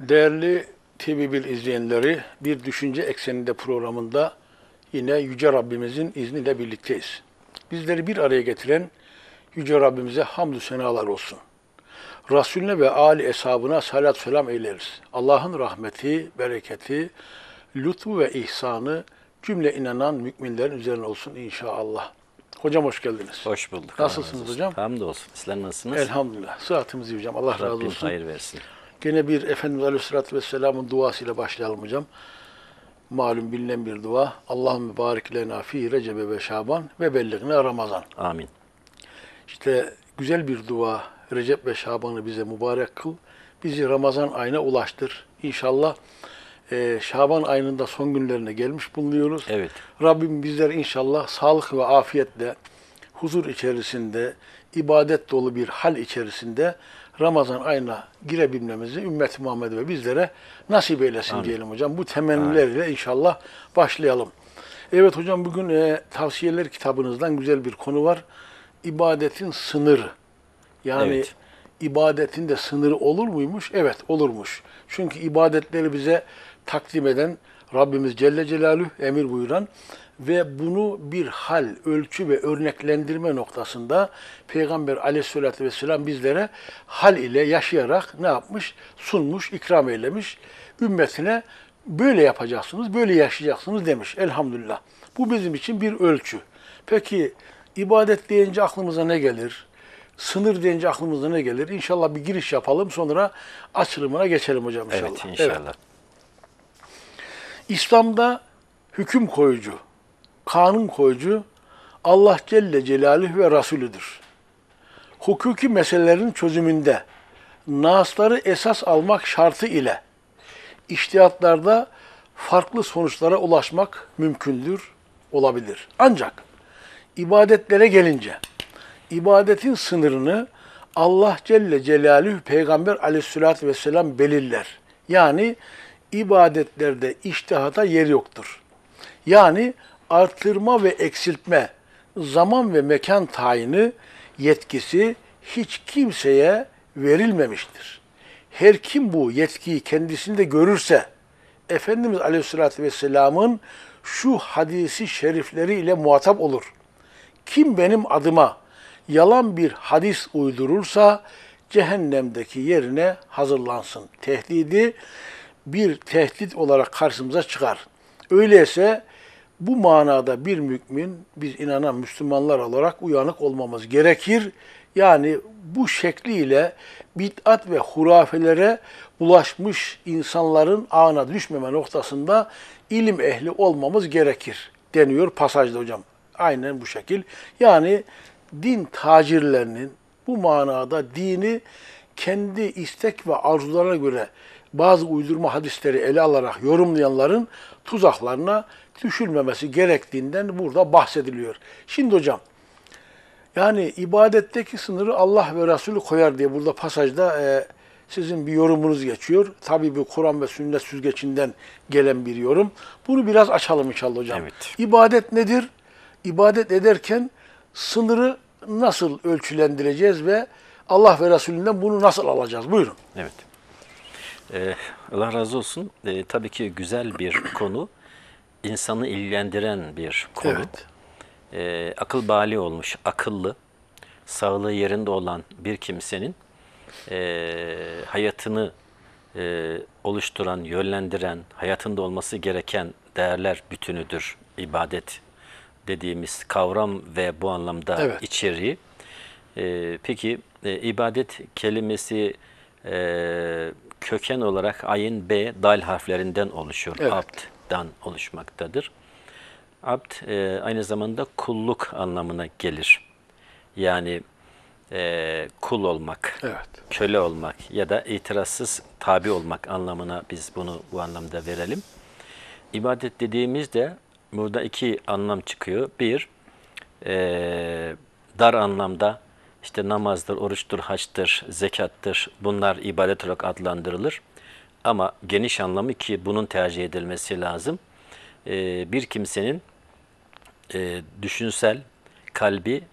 Değerli TV Bil izleyenleri, bir düşünce ekseninde programında yine Yüce Rabbimizin izniyle birlikteyiz. Bizleri bir araya getiren Yüce Rabbimize hamdü senalar olsun. Resulüne ve âli eshabına salat selam eyleriz. Allah'ın rahmeti, bereketi, lütfu ve ihsanı cümle inanan müminlerin üzerine olsun inşallah. Hocam hoş geldiniz. Hoş bulduk. Nasılsınız hocam? Hamdolsun. Sizler nasılsınız? Elhamdülillah. Sıhhatimizi hocam. Allah Rabbim razı olsun. hayır versin. Gene bir Efendimiz Aleyhisselatü Vesselam'ın duasıyla başlayalım hocam. Malum bilinen bir dua. Allahümme barik lena fi recebe ve şaban ve belligne ramazan. Amin. İşte güzel bir dua. Recep ve Şaban'ı bize mübarek kıl. Bizi Ramazan ayına ulaştır. İnşallah e, Şaban ayının da son günlerine gelmiş bulunuyoruz. Evet. Rabbim bizler inşallah sağlık ve afiyetle, huzur içerisinde, ibadet dolu bir hal içerisinde Ramazan ayına girebilmemizi ümmet Muhammed ve bizlere nasip eylesin Amin. diyelim hocam. Bu temennilerle inşallah başlayalım. Evet hocam bugün e, tavsiyeler kitabınızdan güzel bir konu var. İbadetin sınırı. Yani evet. ibadetin de sınırı olur muymuş? Evet olurmuş. Çünkü ibadetleri bize takdim eden Rabbimiz Celle Celaluhu emir buyuran ve bunu bir hal, ölçü ve örneklendirme noktasında Peygamber aleyhissalatü vesselam bizlere hal ile yaşayarak ne yapmış? Sunmuş, ikram eylemiş. Ümmetine böyle yapacaksınız, böyle yaşayacaksınız demiş elhamdülillah. Bu bizim için bir ölçü. Peki ibadet deyince aklımıza ne gelir? Sınır deyince aklımıza ne gelir? İnşallah bir giriş yapalım sonra açılımına geçelim hocam inşallah. Evet inşallah. Evet. İslam'da hüküm koyucu, kanun koyucu Allah Celle Celalih ve Resulüdür. Hukuki meselelerin çözümünde nasları esas almak şartı ile iştihatlarda farklı sonuçlara ulaşmak mümkündür, olabilir. Ancak ibadetlere gelince ibadetin sınırını Allah Celle Celaluhu Peygamber aleyhissalatü vesselam belirler. Yani ibadetlerde iştihata yer yoktur. Yani artırma ve eksiltme, zaman ve mekan tayini yetkisi hiç kimseye verilmemiştir. Her kim bu yetkiyi kendisinde görürse, Efendimiz Aleyhisselatü Vesselam'ın şu hadisi şerifleriyle muhatap olur. Kim benim adıma yalan bir hadis uydurursa cehennemdeki yerine hazırlansın. Tehdidi bir tehdit olarak karşımıza çıkar. Öyleyse bu manada bir mümin, biz inanan Müslümanlar olarak uyanık olmamız gerekir. Yani bu şekliyle bid'at ve hurafelere bulaşmış insanların ağına düşmeme noktasında ilim ehli olmamız gerekir deniyor pasajda hocam. Aynen bu şekil. Yani din tacirlerinin bu manada dini kendi istek ve arzularına göre bazı uydurma hadisleri ele alarak yorumlayanların tuzaklarına düşülmemesi gerektiğinden burada bahsediliyor. Şimdi hocam, yani ibadetteki sınırı Allah ve Resulü koyar diye burada pasajda e, sizin bir yorumunuz geçiyor. Tabii bu Kur'an ve sünnet süzgecinden gelen bir yorum. Bunu biraz açalım inşallah hocam. Evet. İbadet nedir? İbadet ederken sınırı nasıl ölçülendireceğiz ve Allah ve Resulünden bunu nasıl alacağız? Buyurun. Evet. Ee, Allah razı olsun. Ee, tabii ki güzel bir konu insanı ilgilendiren bir konu. Evet. E, akıl bali olmuş, akıllı, sağlığı yerinde olan bir kimsenin e, hayatını e, oluşturan, yönlendiren, hayatında olması gereken değerler bütünüdür ibadet dediğimiz kavram ve bu anlamda evet. içeriği. E, peki e, ibadet kelimesi e, köken olarak ayın B dal harflerinden oluşuyor. Evet. Abd abd'dan oluşmaktadır. Abd e, aynı zamanda kulluk anlamına gelir. Yani e, kul olmak, evet. köle olmak ya da itirazsız tabi olmak anlamına biz bunu bu anlamda verelim. İbadet dediğimizde burada iki anlam çıkıyor. Bir, e, dar anlamda işte namazdır, oruçtur, haçtır, zekattır bunlar ibadet olarak adlandırılır. Ama geniş anlamı ki bunun tercih edilmesi lazım. E, bir kimsenin e, düşünsel, kalbi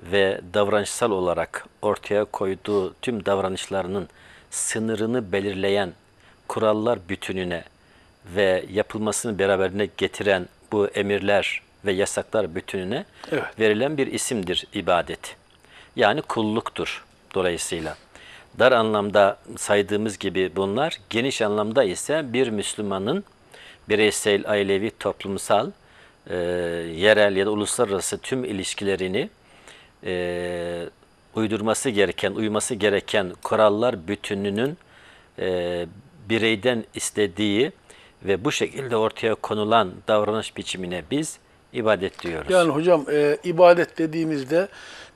ve davranışsal olarak ortaya koyduğu tüm davranışlarının sınırını belirleyen kurallar bütününe ve yapılmasını beraberine getiren bu emirler ve yasaklar bütününe evet. verilen bir isimdir ibadet. Yani kulluktur dolayısıyla. Dar anlamda saydığımız gibi bunlar, geniş anlamda ise bir Müslümanın bireysel, ailevi, toplumsal, e, yerel ya da uluslararası tüm ilişkilerini e, uydurması gereken, uyması gereken kurallar bütününün e, bireyden istediği ve bu şekilde ortaya konulan davranış biçimine biz ibadet diyoruz. Yani hocam e, ibadet dediğimizde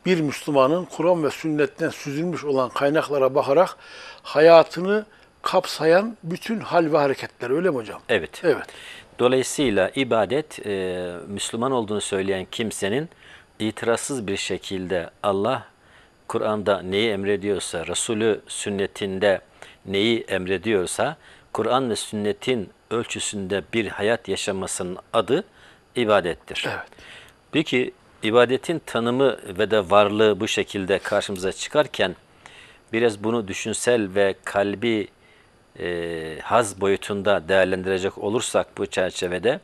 bir Müslümanın Kur'an ve sünnetten süzülmüş olan kaynaklara bakarak hayatını kapsayan bütün hal ve hareketler öyle mi hocam? Evet. Evet. Dolayısıyla ibadet e, Müslüman olduğunu söyleyen kimsenin itirazsız bir şekilde Allah Kur'an'da neyi emrediyorsa, Resulü sünnetinde neyi emrediyorsa, Kur'an ve sünnetin ölçüsünde bir hayat yaşamasının adı ibadettir. Evet. Peki ibadetin tanımı ve de varlığı bu şekilde karşımıza çıkarken biraz bunu düşünsel ve kalbi e, haz boyutunda değerlendirecek olursak bu çerçevede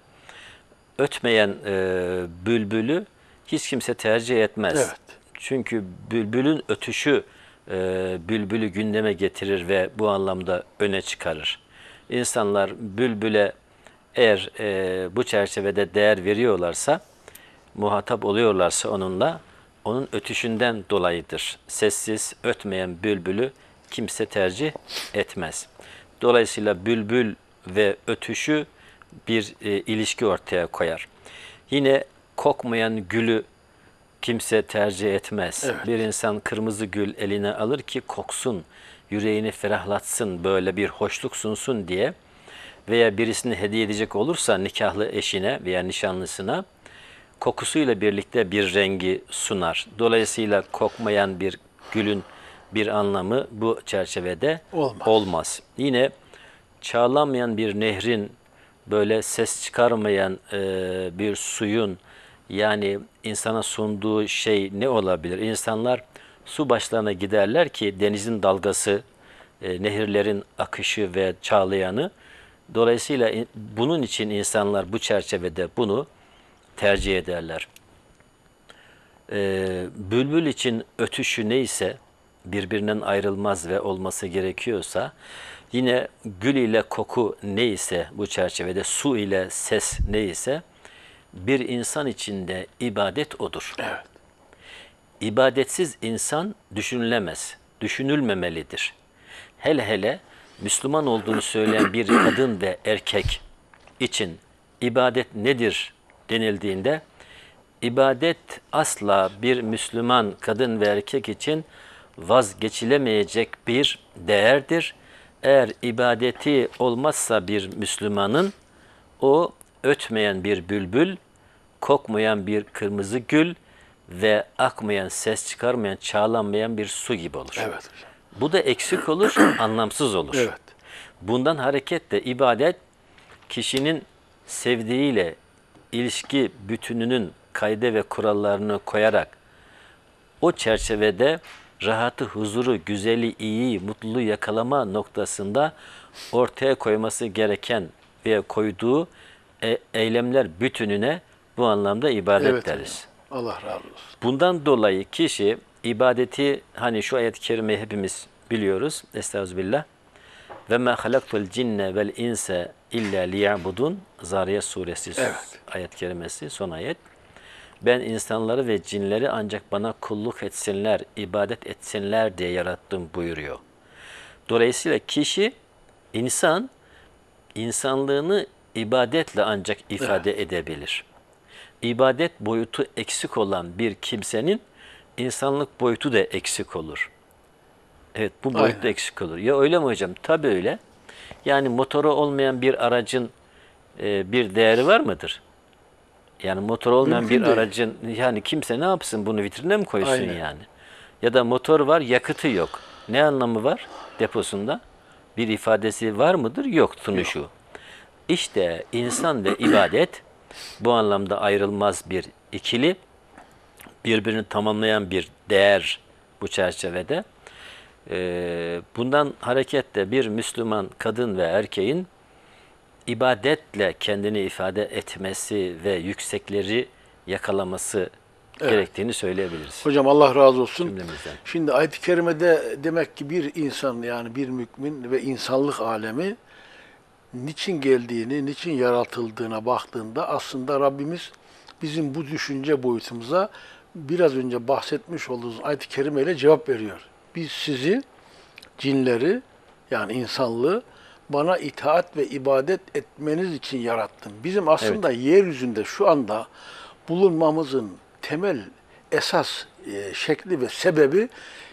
ötmeyen e, bülbülü hiç kimse tercih etmez. Evet. Çünkü bülbülün ötüşü e, bülbülü gündeme getirir ve bu anlamda öne çıkarır. İnsanlar bülbüle eğer e, bu çerçevede değer veriyorlarsa muhatap oluyorlarsa onunla onun ötüşünden dolayıdır. Sessiz ötmeyen bülbülü kimse tercih etmez. Dolayısıyla bülbül ve ötüşü bir e, ilişki ortaya koyar. Yine kokmayan gülü kimse tercih etmez. Evet. Bir insan kırmızı gül eline alır ki koksun, yüreğini ferahlatsın, böyle bir hoşluk sunsun diye veya birisini hediye edecek olursa nikahlı eşine veya nişanlısına kokusuyla birlikte bir rengi sunar. Dolayısıyla kokmayan bir gülün bir anlamı bu çerçevede olmaz. olmaz. Yine çağlamayan bir nehrin böyle ses çıkarmayan e, bir suyun yani insana sunduğu şey ne olabilir? İnsanlar su başlarına giderler ki denizin dalgası, e, nehirlerin akışı ve çağlayanı. Dolayısıyla bunun için insanlar bu çerçevede bunu tercih ederler. Ee, bülbül için ötüşü neyse birbirinden ayrılmaz ve olması gerekiyorsa yine gül ile koku neyse bu çerçevede su ile ses neyse bir insan içinde ibadet odur. Evet. İbadetsiz insan düşünülemez, düşünülmemelidir. Hele hele Müslüman olduğunu söyleyen bir kadın ve erkek için ibadet nedir denildiğinde ibadet asla bir Müslüman kadın ve erkek için vazgeçilemeyecek bir değerdir. Eğer ibadeti olmazsa bir Müslümanın o ötmeyen bir bülbül, kokmayan bir kırmızı gül ve akmayan, ses çıkarmayan, çağlanmayan bir su gibi olur. Evet Bu da eksik olur, anlamsız olur. Evet. Bundan hareketle ibadet kişinin sevdiğiyle, ilişki bütününün kayde ve kurallarını koyarak o çerçevede rahatı, huzuru, güzeli, iyi, mutluluğu yakalama noktasında ortaya koyması gereken ve koyduğu e eylemler bütününe bu anlamda ibadet evet, deriz. Allah razı olsun. Bundan dolayı kişi ibadeti hani şu ayet-i kerimeyi hepimiz biliyoruz. Estağfirullah. Ve ma halaktul cinne vel insa illa liya'budun. Zariyet suresi evet ayet kerimesi, son ayet. Ben insanları ve cinleri ancak bana kulluk etsinler, ibadet etsinler diye yarattım buyuruyor. Dolayısıyla kişi, insan, insanlığını ibadetle ancak ifade edebilir. İbadet boyutu eksik olan bir kimsenin insanlık boyutu da eksik olur. Evet bu boyut da eksik olur. Ya öyle mi hocam? Tabii öyle. Yani motoru olmayan bir aracın e, bir değeri var mıdır? Yani motor olmayan Mümkün bir değil. aracın yani kimse ne yapsın bunu vitrine mi koysun Aynen. yani? Ya da motor var yakıtı yok. Ne anlamı var deposunda? Bir ifadesi var mıdır? Yok tunuşu. Yok. İşte insan ve ibadet bu anlamda ayrılmaz bir ikili, birbirini tamamlayan bir değer bu çerçevede. Ee, bundan hareketle bir Müslüman kadın ve erkeğin ibadetle kendini ifade etmesi ve yüksekleri yakalaması evet. gerektiğini söyleyebiliriz. Hocam Allah razı olsun. Cümlemizden. Şimdi ayet-i kerimede demek ki bir insan yani bir mümin ve insanlık alemi niçin geldiğini, niçin yaratıldığına baktığında aslında Rabbimiz bizim bu düşünce boyutumuza biraz önce bahsetmiş olduğunuz ayet-i kerime ile cevap veriyor. Biz sizi, cinleri yani insanlığı bana itaat ve ibadet etmeniz için yarattım. Bizim aslında evet. yeryüzünde şu anda bulunmamızın temel esas e, şekli ve sebebi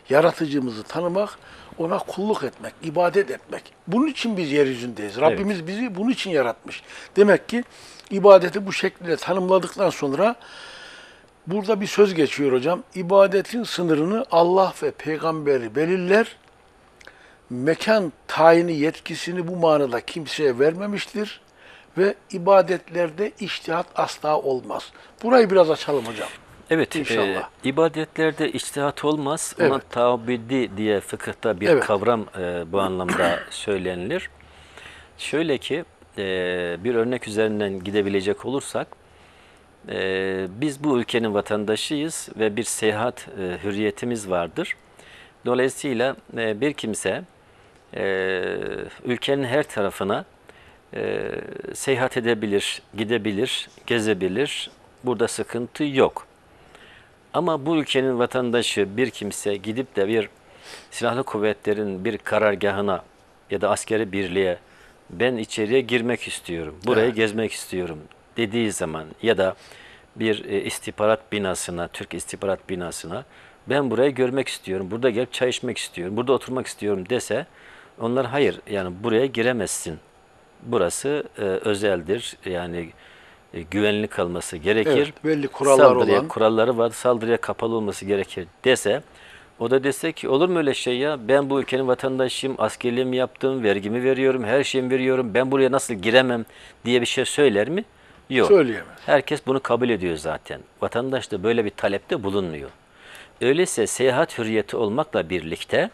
yaratıcımızı tanımak, ona kulluk etmek, ibadet etmek. Bunun için biz yeryüzündeyiz. Evet. Rabbimiz bizi bunun için yaratmış. Demek ki ibadeti bu şekilde tanımladıktan sonra burada bir söz geçiyor hocam. İbadetin sınırını Allah ve peygamberi belirler mekan tayini yetkisini bu manada kimseye vermemiştir ve ibadetlerde iştihat asla olmaz. Burayı biraz açalım hocam. Evet, e, inşallah. E, ibadetlerde içtihat olmaz. Evet. Ona tabidi diye fıkıhta bir evet. kavram e, bu anlamda söylenilir. Şöyle ki, e, bir örnek üzerinden gidebilecek olursak, e, biz bu ülkenin vatandaşıyız ve bir seyahat e, hürriyetimiz vardır. Dolayısıyla e, bir kimse e, ülkenin her tarafına e, seyahat edebilir, gidebilir, gezebilir. Burada sıkıntı yok. Ama bu ülkenin vatandaşı bir kimse gidip de bir silahlı kuvvetlerin bir karargahına ya da askeri birliğe ben içeriye girmek istiyorum, burayı evet. gezmek istiyorum dediği zaman ya da bir e, istihbarat binasına, Türk istihbarat binasına ben burayı görmek istiyorum, burada gelip çay içmek istiyorum, burada oturmak istiyorum dese onlar hayır yani buraya giremezsin. Burası e, özeldir. Yani e, güvenli kalması gerekir. Evet, belli kurallar saldırıya, olan. Kuralları var. Saldırıya kapalı olması gerekir dese o da dese ki olur mu öyle şey ya ben bu ülkenin vatandaşıyım, askerliğimi yaptım, vergimi veriyorum, her şeyimi veriyorum. Ben buraya nasıl giremem diye bir şey söyler mi? Yok. Söyleyemez. Herkes bunu kabul ediyor zaten. Vatandaş da böyle bir talepte bulunmuyor. Öyleyse seyahat hürriyeti olmakla birlikte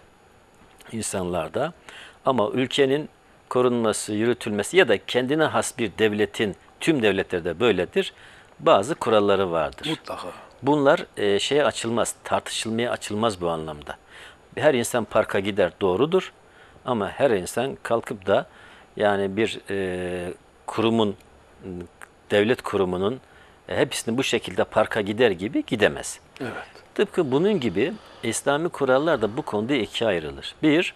insanlarda. Ama ülkenin korunması, yürütülmesi ya da kendine has bir devletin, tüm devletlerde böyledir, bazı kuralları vardır. Mutlaka. Bunlar e, şeye açılmaz, tartışılmaya açılmaz bu anlamda. Her insan parka gider doğrudur ama her insan kalkıp da yani bir e, kurumun, devlet kurumunun e, hepsini bu şekilde parka gider gibi gidemez. Evet. Tıpkı bunun gibi İslami kurallar da bu konuda ikiye ayrılır. Bir,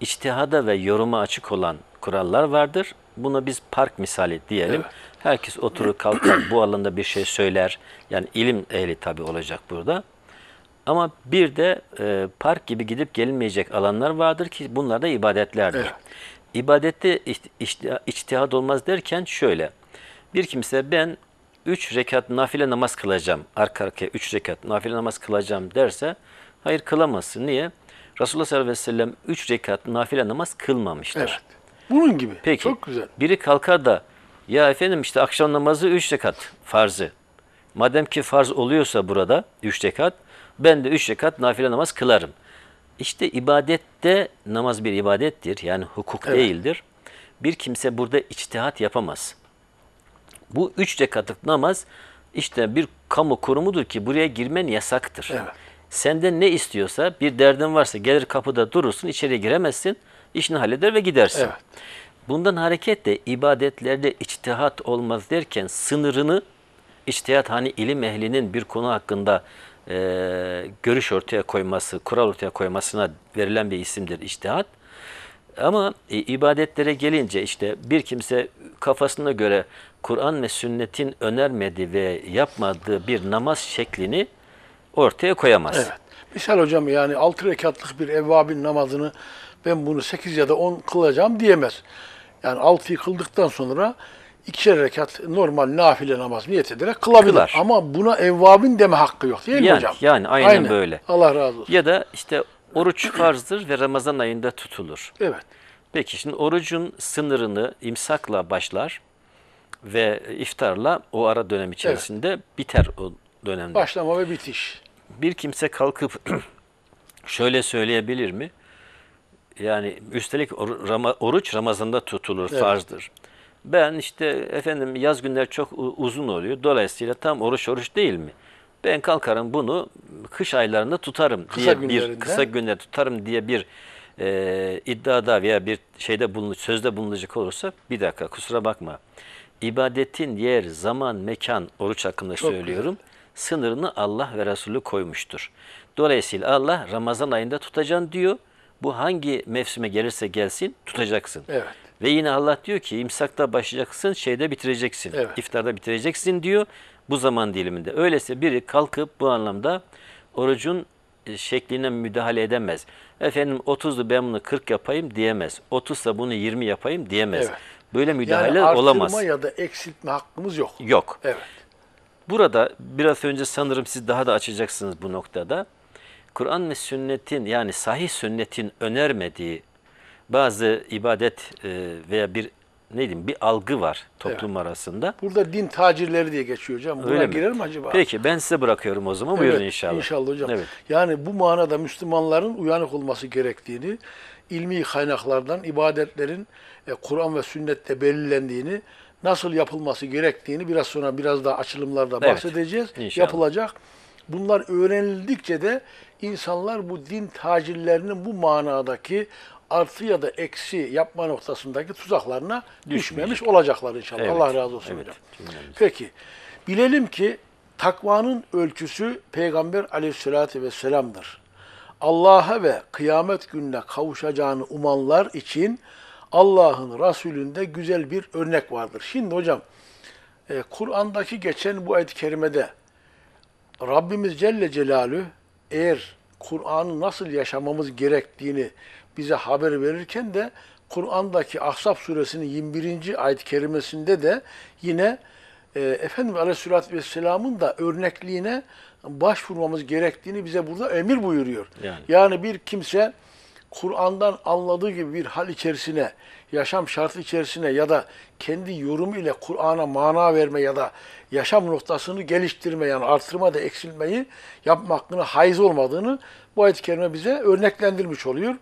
içtihada ve yoruma açık olan kurallar vardır. Buna biz park misali diyelim. Evet. Herkes oturur kalkar bu alanda bir şey söyler. Yani ilim ehli tabi olacak burada. Ama bir de e, park gibi gidip gelinmeyecek alanlar vardır ki bunlar da ibadetlerdir. Evet. İbadette iç, içtihad olmaz derken şöyle. Bir kimse ben 3 rekat nafile namaz kılacağım, arka arkaya 3 rekat nafile namaz kılacağım derse hayır kılamazsın. Niye? Resulullah sallallahu aleyhi ve sellem 3 rekat nafile namaz kılmamıştır. Evet. Bunun gibi. Peki, Çok güzel. Biri kalkar da ya efendim işte akşam namazı 3 rekat farzı. Madem ki farz oluyorsa burada 3 rekat ben de 3 rekat nafile namaz kılarım. İşte ibadette namaz bir ibadettir. Yani hukuk evet. değildir. Bir kimse burada içtihat yapamaz. Bu üç rekatlık namaz işte bir kamu kurumudur ki buraya girmen yasaktır. Evet. Senden ne istiyorsa bir derdin varsa gelir kapıda durursun içeriye giremezsin işini halleder ve gidersin. Evet. Bundan hareketle ibadetlerde içtihat olmaz derken sınırını içtihat hani ilim ehlinin bir konu hakkında e, görüş ortaya koyması, kural ortaya koymasına verilen bir isimdir içtihat. Ama e, ibadetlere gelince işte bir kimse kafasına göre Kur'an ve sünnetin önermediği ve yapmadığı bir namaz şeklini ortaya koyamaz. Evet. Misal hocam yani 6 rekatlık bir evvabin namazını ben bunu 8 ya da 10 kılacağım diyemez. Yani 6'yı kıldıktan sonra ikişer rekat normal nafile namaz niyet ederek kılabilir. Kılar. Ama buna evvabin deme hakkı yok değil mi yani, hocam? Yani aynen, aynen böyle. Allah razı olsun. Ya da işte oruç farzdır ve Ramazan ayında tutulur. Evet. Peki şimdi orucun sınırını imsakla başlar ve iftarla o ara dönem içerisinde biter o dönemde. Başlama ve bitiş. Bir kimse kalkıp şöyle söyleyebilir mi? Yani üstelik or- Rama- oruç Ramazan'da tutulur, Evet. farzdır. Ben işte efendim yaz günler çok uzun oluyor. Dolayısıyla tam oruç oruç değil mi? Ben kalkarım bunu kış aylarında tutarım Kısa diye bir günlerinde. kısa günler tutarım diye bir e, iddiada veya bir şeyde bulunuş, sözde bulunacak olursa bir dakika kusura bakma ibadetin yer, zaman, mekan, oruç hakkında Çok söylüyorum. Güzel. Sınırını Allah ve Resulü koymuştur. Dolayısıyla Allah Ramazan ayında tutacaksın diyor. Bu hangi mevsime gelirse gelsin tutacaksın. Evet. Ve yine Allah diyor ki imsakta başlayacaksın, şeyde bitireceksin. Evet. İftarda bitireceksin diyor bu zaman diliminde. Öyleyse biri kalkıp bu anlamda orucun e, şekline müdahale edemez. Efendim 30'lu ben bunu 40 yapayım diyemez. 30'sa bunu 20 yapayım diyemez. Evet. Böyle müdahale yani olamaz. Yani ya da eksiltme hakkımız yok. Yok. Evet. Burada biraz önce sanırım siz daha da açacaksınız bu noktada. Kur'an ve sünnetin yani sahih sünnetin önermediği bazı ibadet e, veya bir ne diyeyim bir algı var toplum evet. arasında. Burada din tacirleri diye geçiyor hocam. Buna Öyle mi? girer mi acaba? Peki ben size bırakıyorum o zaman. Evet, Buyurun inşallah. İnşallah hocam. Evet. Yani bu manada Müslümanların uyanık olması gerektiğini ilmi kaynaklardan ibadetlerin e, Kur'an ve sünnette belirlendiğini, nasıl yapılması gerektiğini biraz sonra biraz daha açılımlarda evet, bahsedeceğiz. İnşallah. Yapılacak. Bunlar öğrenildikçe de insanlar bu din tacirlerinin bu manadaki artı ya da eksi yapma noktasındaki tuzaklarına düşmemiş olacaklar inşallah. Evet. Allah razı olsun evet. hocam. Peki, bilelim ki takvanın ölçüsü Peygamber aleyhissalatü vesselam'dır. Allah'a ve kıyamet gününe kavuşacağını umanlar için Allah'ın Resulü'nde güzel bir örnek vardır. Şimdi hocam, e, Kur'an'daki geçen bu ayet-i kerimede Rabbimiz Celle Celalü eğer Kur'an'ı nasıl yaşamamız gerektiğini bize haber verirken de Kur'an'daki Ahzab suresinin 21. ayet-i kerimesinde de yine e, Efendimiz Aleyhisselatü Vesselam'ın da örnekliğine başvurmamız gerektiğini bize burada emir buyuruyor. Yani, yani bir kimse Kur'an'dan anladığı gibi bir hal içerisine, yaşam şartı içerisine ya da kendi yorumu ile Kur'an'a mana verme ya da yaşam noktasını geliştirme yani artırma da eksilmeyi yapma hakkına haiz olmadığını bu ayet-i kerime bize örneklendirmiş oluyor.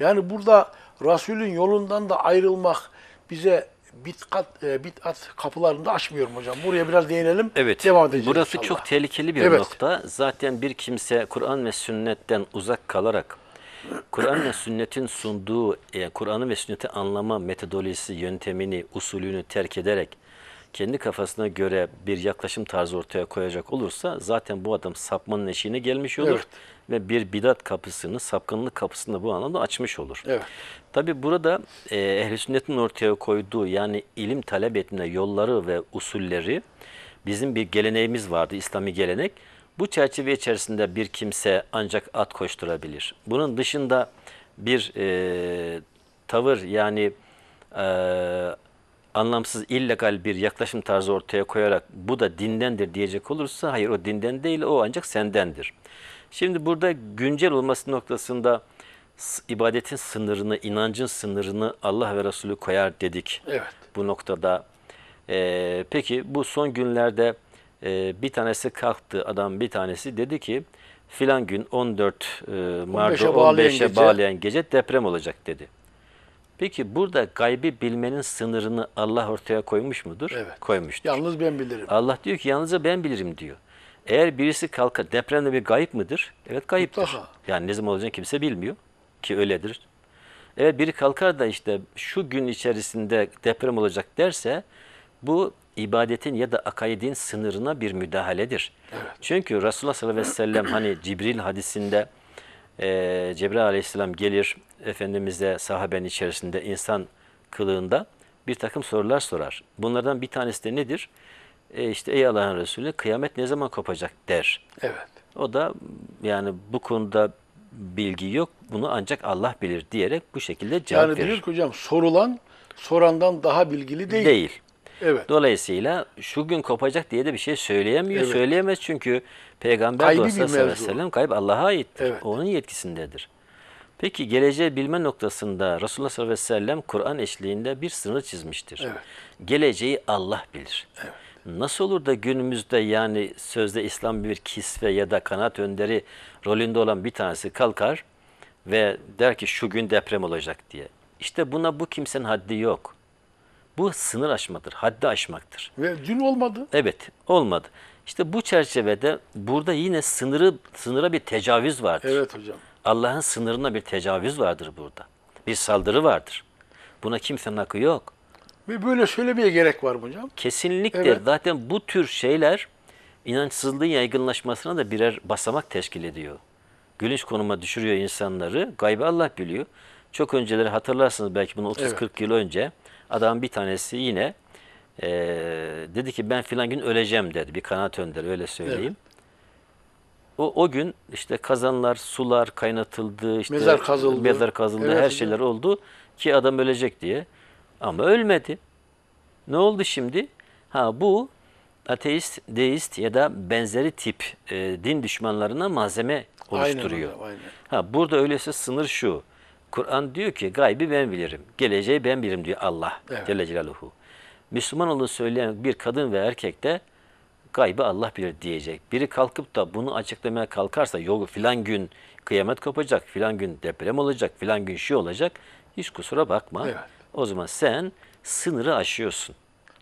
Yani burada Resul'ün yolundan da ayrılmak bize bitkat, e, bid'at kapılarını da açmıyorum hocam. Buraya biraz değinelim. Evet. Devam edeceğiz. Burası inşallah. çok tehlikeli bir evet. nokta. Zaten bir kimse Kur'an ve sünnetten uzak kalarak Kur'an ve sünnetin sunduğu, e, Kur'an'ı ve sünneti anlama metodolojisi, yöntemini, usulünü terk ederek kendi kafasına göre bir yaklaşım tarzı ortaya koyacak olursa zaten bu adam sapmanın eşiğine gelmiş olur. Evet. Ve bir bidat kapısını, sapkınlık kapısını bu anlamda açmış olur. Evet. Tabi burada e, ehl sünnetin ortaya koyduğu yani ilim talep etme yolları ve usulleri bizim bir geleneğimiz vardı, İslami gelenek. Bu çerçeve içerisinde bir kimse ancak at koşturabilir. Bunun dışında bir e, tavır yani e, anlamsız illegal bir yaklaşım tarzı ortaya koyarak bu da dindendir diyecek olursa hayır o dinden değil o ancak sendendir. Şimdi burada güncel olması noktasında ibadetin sınırını, inancın sınırını Allah ve Resulü koyar dedik. Evet. Bu noktada ee, peki bu son günlerde e, bir tanesi kalktı adam bir tanesi dedi ki filan gün 14 e, Mart'ta 15'e bağlayan, 15 e bağlayan gece deprem olacak dedi. Peki burada gaybi bilmenin sınırını Allah ortaya koymuş mudur? Evet. Koymuştur. Yalnız ben bilirim. Allah diyor ki yalnızca ben bilirim diyor. Eğer birisi kalka depremde bir gayip mıdır? Evet gayiptir. Mutlaka. Yani ne zaman olacağını kimse bilmiyor ki öyledir. Eğer biri kalkar da işte şu gün içerisinde deprem olacak derse bu ibadetin ya da akaidin sınırına bir müdahaledir. Evet. Çünkü Resulullah sallallahu aleyhi ve sellem hani Cibril hadisinde e, Cebrail aleyhisselam gelir Efendimiz'e sahaben içerisinde insan kılığında bir takım sorular sorar. Bunlardan bir tanesi de nedir? E işte ey Allah'ın Resulü kıyamet ne zaman kopacak der. Evet. O da yani bu konuda bilgi yok bunu ancak Allah bilir diyerek bu şekilde cevap yani verir. Yani diyor ki hocam sorulan sorandan daha bilgili değil. Değil. Evet. Dolayısıyla şu gün kopacak diye de bir şey söyleyemiyor. Evet. Söyleyemez çünkü Peygamber Kaybı dostu kayıp Allah'a aittir. Evet. Onun yetkisindedir. Peki geleceği bilme noktasında Resulullah sallallahu aleyhi ve sellem Kur'an eşliğinde bir sınır çizmiştir. Evet. Geleceği Allah bilir. Evet. Nasıl olur da günümüzde yani sözde İslam bir kisve ya da kanat önderi rolünde olan bir tanesi kalkar ve der ki şu gün deprem olacak diye. İşte buna bu kimsenin haddi yok. Bu sınır aşmadır, haddi aşmaktır. Ve dün olmadı. Evet, olmadı. İşte bu çerçevede burada yine sınırı sınıra bir tecavüz vardır. Evet hocam. Allah'ın sınırına bir tecavüz vardır burada. Bir saldırı vardır. Buna kimsenin hakkı yok. Ve böyle söylemeye gerek var mı hocam? Kesinlikle. Evet. Zaten bu tür şeyler inançsızlığın yaygınlaşmasına da birer basamak teşkil ediyor. Gülünç konuma düşürüyor insanları. Gaybı Allah biliyor. Çok önceleri hatırlarsınız belki bunu 30-40 evet. yıl önce Adam bir tanesi yine e, dedi ki ben filan gün öleceğim dedi. Bir kanaat önder öyle söyleyeyim. Evet. O, o gün işte kazanlar, sular kaynatıldı, işte mezar kazıldı, mezar kazıldı evet, her şeyler oldu ki adam ölecek diye. Ama ölmedi. Ne oldu şimdi? Ha bu ateist, deist ya da benzeri tip e, din düşmanlarına malzeme oluşturuyor. Aynen, aynen. Ha burada öyleyse sınır şu. Kur'an diyor ki gaybi ben bilirim. Geleceği ben bilirim diyor Allah evet. Celle Celaluhu. Müslüman olduğunu söyleyen bir kadın ve erkek de gaybı Allah bilir diyecek. Biri kalkıp da bunu açıklamaya kalkarsa yolu filan gün kıyamet kopacak, filan gün deprem olacak, filan gün şey olacak. Hiç kusura bakma. Evet. O zaman sen sınırı aşıyorsun.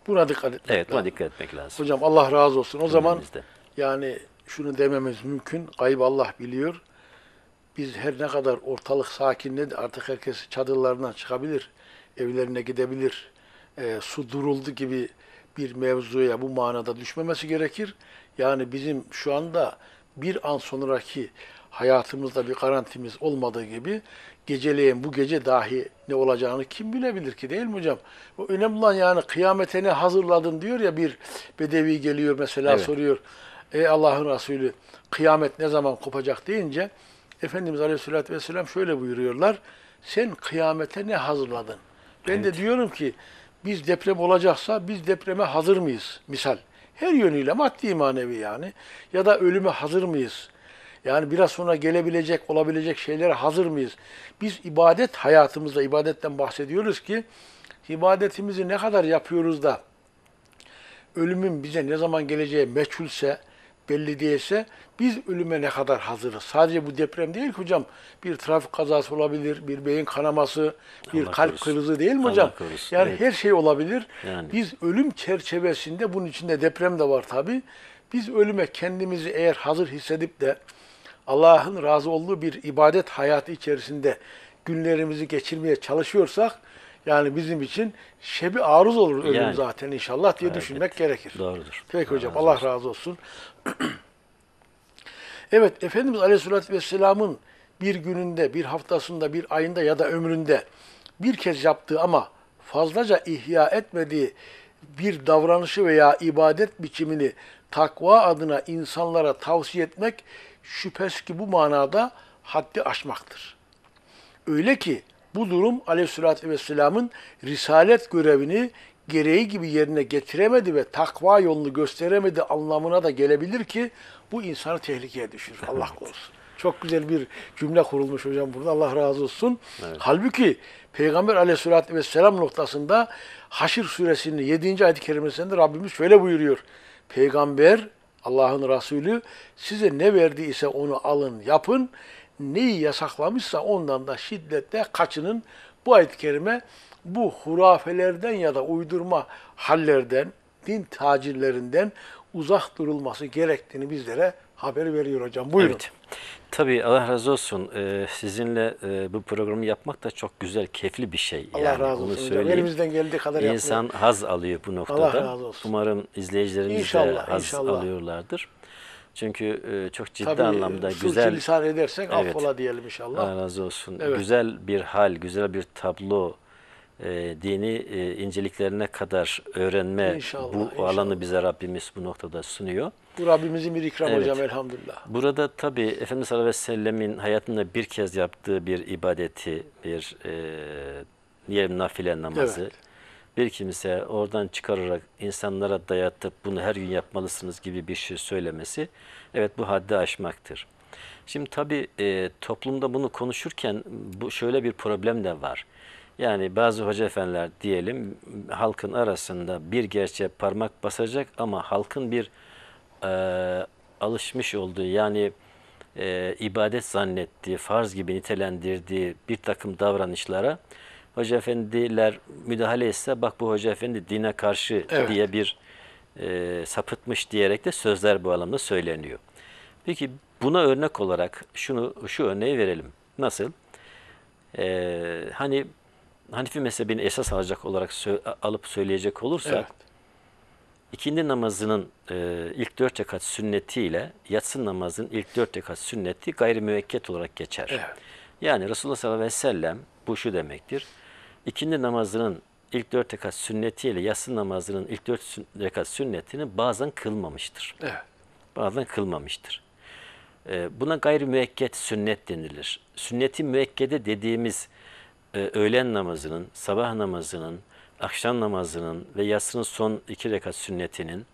Buna dikkat etmek evet, lazım. buna dikkat etmek lazım. Hocam Allah razı olsun. O Günümüzde. zaman yani şunu dememiz mümkün. Gaybı Allah biliyor. Biz her ne kadar ortalık sakinledi artık herkes çadırlarından çıkabilir, evlerine gidebilir, e, su duruldu gibi bir mevzuya bu manada düşmemesi gerekir. Yani bizim şu anda bir an sonraki hayatımızda bir garantimiz olmadığı gibi geceleyin bu gece dahi ne olacağını kim bilebilir ki değil mi hocam? O önemli olan yani kıyamete ne hazırladın diyor ya bir bedevi geliyor mesela evet. soruyor. Ey Allah'ın Resulü kıyamet ne zaman kopacak deyince Efendimiz Aleyhisselatü Vesselam şöyle buyuruyorlar. Sen kıyamete ne hazırladın? Ben evet. de diyorum ki biz deprem olacaksa biz depreme hazır mıyız? Misal. Her yönüyle maddi manevi yani. Ya da ölüme hazır mıyız? Yani biraz sonra gelebilecek, olabilecek şeylere hazır mıyız? Biz ibadet hayatımızda, ibadetten bahsediyoruz ki ibadetimizi ne kadar yapıyoruz da ölümün bize ne zaman geleceği meçhulse, belli değilse biz ölüme ne kadar hazırız? Sadece bu deprem değil ki hocam. Bir trafik kazası olabilir, bir beyin kanaması, bir Allah kalp korusun. krizi değil mi Allah hocam? Korusun. Yani evet. her şey olabilir. Yani. Biz ölüm çerçevesinde, bunun içinde deprem de var tabii. Biz ölüme kendimizi eğer hazır hissedip de Allah'ın razı olduğu bir ibadet hayatı içerisinde günlerimizi geçirmeye çalışıyorsak, yani bizim için şebi aruz olur ölüm yani, zaten inşallah diye evet, düşünmek gerekir. Doğrudur. Peki hocam razı Allah razı olsun. evet Efendimiz Aleyhisselatü Vesselam'ın bir gününde, bir haftasında, bir ayında ya da ömründe bir kez yaptığı ama fazlaca ihya etmediği bir davranışı veya ibadet biçimini takva adına insanlara tavsiye etmek şüphesiz ki bu manada haddi aşmaktır. Öyle ki bu durum Aleyhisselatü vesselamın risalet görevini gereği gibi yerine getiremedi ve takva yolunu gösteremedi anlamına da gelebilir ki bu insanı tehlikeye düşürür. Allah korusun. Çok güzel bir cümle kurulmuş hocam burada. Allah razı olsun. Evet. Halbuki Peygamber aleyhissalatü vesselam noktasında Haşr suresinin 7. ayet-i kerimesinde Rabbimiz şöyle buyuruyor. Peygamber Allah'ın Resulü size ne verdiyse onu alın, yapın neyi yasaklamışsa ondan da şiddetle kaçının. Bu ayet-i kerime bu hurafelerden ya da uydurma hallerden, din tacirlerinden uzak durulması gerektiğini bizlere haber veriyor hocam. Buyurun. Evet. Tabii Allah razı olsun. Ee, sizinle e, bu programı yapmak da çok güzel, keyifli bir şey. Allah yani, razı olsun hocam. Elimizden geldiği kadar İnsan yapmıyor. haz alıyor bu noktada. Allah razı olsun. Umarım izleyicilerimiz inşallah, de haz inşallah. alıyorlardır. Çünkü e, çok ciddi Tabii, anlamda güzel. Tabii lisan edersek evet, affola diyelim inşallah. Allah razı olsun. Evet. Güzel bir hal, güzel bir tablo, e, dini e, inceliklerine kadar öğrenme İnşallah. bu inşallah. alanı bize Rabbimiz bu noktada sunuyor. Bu Rabbimizin bir ikram evet. hocam elhamdülillah. Burada tabi Efendimiz sallallahu aleyhi ve sellemin hayatında bir kez yaptığı bir ibadeti, bir e, diyelim nafile namazı, evet bir kimse oradan çıkararak insanlara dayatıp bunu her gün yapmalısınız gibi bir şey söylemesi evet bu haddi aşmaktır. Şimdi tabii e, toplumda bunu konuşurken bu şöyle bir problem de var. Yani bazı hoca efendiler diyelim halkın arasında bir gerçeğe parmak basacak ama halkın bir e, alışmış olduğu yani e, ibadet zannettiği, farz gibi nitelendirdiği bir takım davranışlara hoca efendiler müdahale etse bak bu hoca efendi dine karşı evet. diye bir e, sapıtmış diyerek de sözler bu alanda söyleniyor. Peki buna örnek olarak şunu şu örneği verelim. Nasıl? Ee, hani Hanifi mezhebini esas alacak olarak sö alıp söyleyecek olursak evet. ikindi namazının e, ilk dört rekat sünnetiyle yatsın namazının ilk dört rekat sünneti gayrimüvekket olarak geçer. Evet. Yani Resulullah sallallahu aleyhi ve sellem bu şu demektir ikindi namazının ilk dört rekat sünnetiyle yatsı namazının ilk dört rekat sünnetini bazen kılmamıştır. Evet. Bazen kılmamıştır. Ee, buna gayri müekket sünnet denilir. Sünneti müekkede dediğimiz e, öğlen namazının, sabah namazının, akşam namazının ve yatsının son iki rekat sünnetinin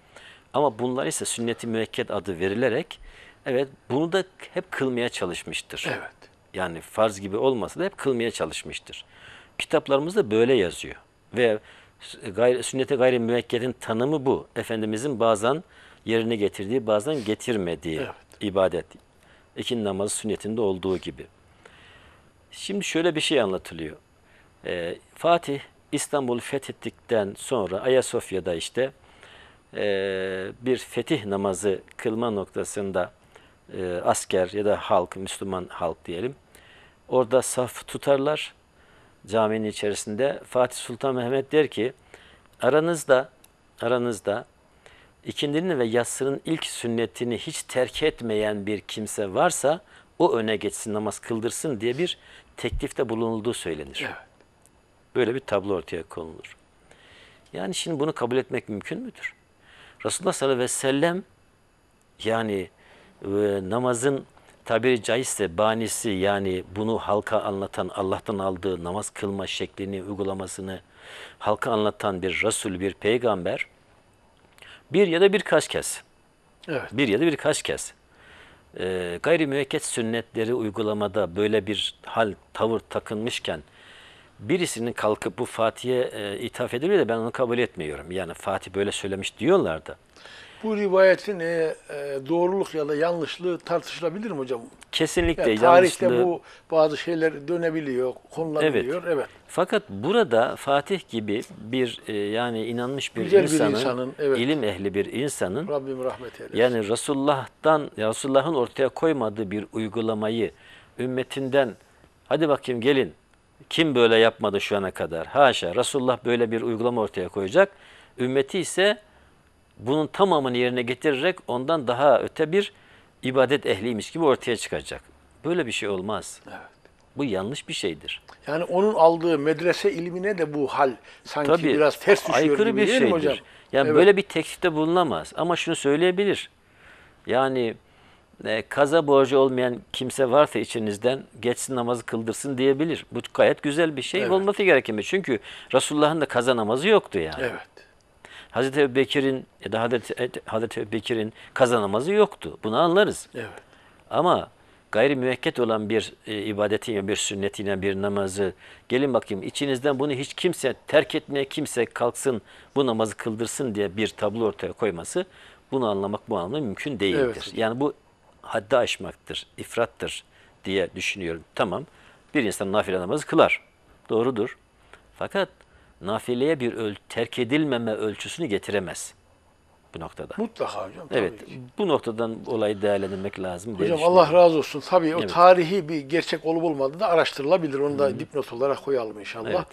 ama bunlar ise sünneti müekket adı verilerek evet bunu da hep kılmaya çalışmıştır. Evet. Yani farz gibi olmasa da hep kılmaya çalışmıştır. Kitaplarımızda böyle yazıyor. Ve gayri, sünnete gayri müekkedin tanımı bu. Efendimizin bazen yerine getirdiği, bazen getirmediği evet. ibadet. İkin namazı sünnetinde olduğu gibi. Şimdi şöyle bir şey anlatılıyor. Ee, Fatih İstanbul fethettikten sonra Ayasofya'da işte e, bir fetih namazı kılma noktasında e, asker ya da halk, Müslüman halk diyelim. Orada saf tutarlar caminin içerisinde Fatih Sultan Mehmet der ki aranızda aranızda ikindinin ve yatsının ilk sünnetini hiç terk etmeyen bir kimse varsa o öne geçsin namaz kıldırsın diye bir teklifte bulunulduğu söylenir. Böyle bir tablo ortaya konulur. Yani şimdi bunu kabul etmek mümkün müdür? Resulullah sallallahu aleyhi ve sellem yani e, namazın tabiri caizse banisi yani bunu halka anlatan Allah'tan aldığı namaz kılma şeklini, uygulamasını halka anlatan bir Resul, bir peygamber bir ya da birkaç kez. Evet. Bir ya da birkaç kez. Ee, gayri müvekket sünnetleri uygulamada böyle bir hal, tavır takınmışken birisinin kalkıp bu Fatih'e e, ithaf ediliyor da ben onu kabul etmiyorum. Yani Fatih böyle söylemiş diyorlar da. Bu rivayetin e, e, doğruluk ya da yanlışlığı tartışılabilir mi hocam? Kesinlikle yani tarihte yanlışlığı. bu bazı şeyler dönebiliyor, konulanabiliyor. Evet. evet. Fakat burada Fatih gibi bir e, yani inanmış bir Güzel insanın, bir insanın evet. ilim ehli bir insanın Rabbim rahmet eylesin. Yani Resulullah'tan Resulullah'ın ortaya koymadığı bir uygulamayı ümmetinden hadi bakayım gelin kim böyle yapmadı şu ana kadar? Haşa Resulullah böyle bir uygulama ortaya koyacak. Ümmeti ise bunun tamamını yerine getirerek ondan daha öte bir ibadet ehliymiş gibi ortaya çıkacak. Böyle bir şey olmaz. Evet. Bu yanlış bir şeydir. Yani onun aldığı medrese ilmine de bu hal sanki Tabii, biraz ters düşüyor aykırı gibi bir değil şeydir. mi hocam? Yani evet. böyle bir teklifte bulunamaz. Ama şunu söyleyebilir. Yani e, kaza borcu olmayan kimse varsa içinizden geçsin namazı kıldırsın diyebilir. Bu gayet güzel bir şey evet. olması gerekir. Çünkü Resulullah'ın da kaza namazı yoktu yani. Evet. Hazreti Ebu Bekir'in ya da Hazreti, e, Hazreti Bekir'in kazanamazı yoktu. Bunu anlarız. Evet. Ama gayri müvekket olan bir e, ibadetin, bir sünnetine, bir namazı gelin bakayım içinizden bunu hiç kimse terk etmeye kimse kalksın bu namazı kıldırsın diye bir tablo ortaya koyması bunu anlamak bu anlamda mümkün değildir. Evet. Yani bu haddi aşmaktır, ifrattır diye düşünüyorum. Tamam bir insan nafile namazı kılar. Doğrudur. Fakat nafileye bir öl terk edilmeme ölçüsünü getiremez bu noktada. Mutlaka hocam. Evet. ki. Bu noktadan olayı değerlendirmek lazım. Hocam Allah razı olsun. Tabii evet. o tarihi bir gerçek olup olmadığı da araştırılabilir. Onu da Hı -hı. dipnot olarak koyalım inşallah. Evet.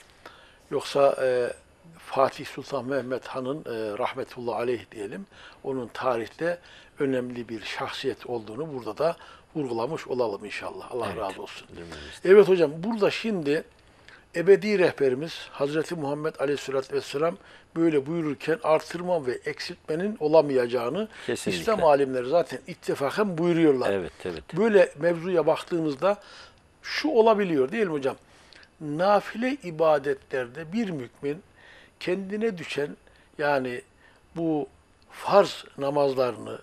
Yoksa e, Fatih Sultan Mehmet Han'ın e, rahmetullahi aleyh diyelim. Onun tarihte önemli bir şahsiyet olduğunu burada da vurgulamış olalım inşallah. Allah evet. razı olsun. Şey. Evet hocam burada şimdi Ebedi rehberimiz Hazreti Muhammed Aleyhisselatü Vesselam böyle buyururken artırma ve eksiltmenin olamayacağını Kesinlikle. İslam alimleri zaten ittifakın buyuruyorlar. Evet, evet. Böyle mevzuya baktığımızda şu olabiliyor değil mi hocam? Nafile ibadetlerde bir mümin kendine düşen yani bu farz namazlarını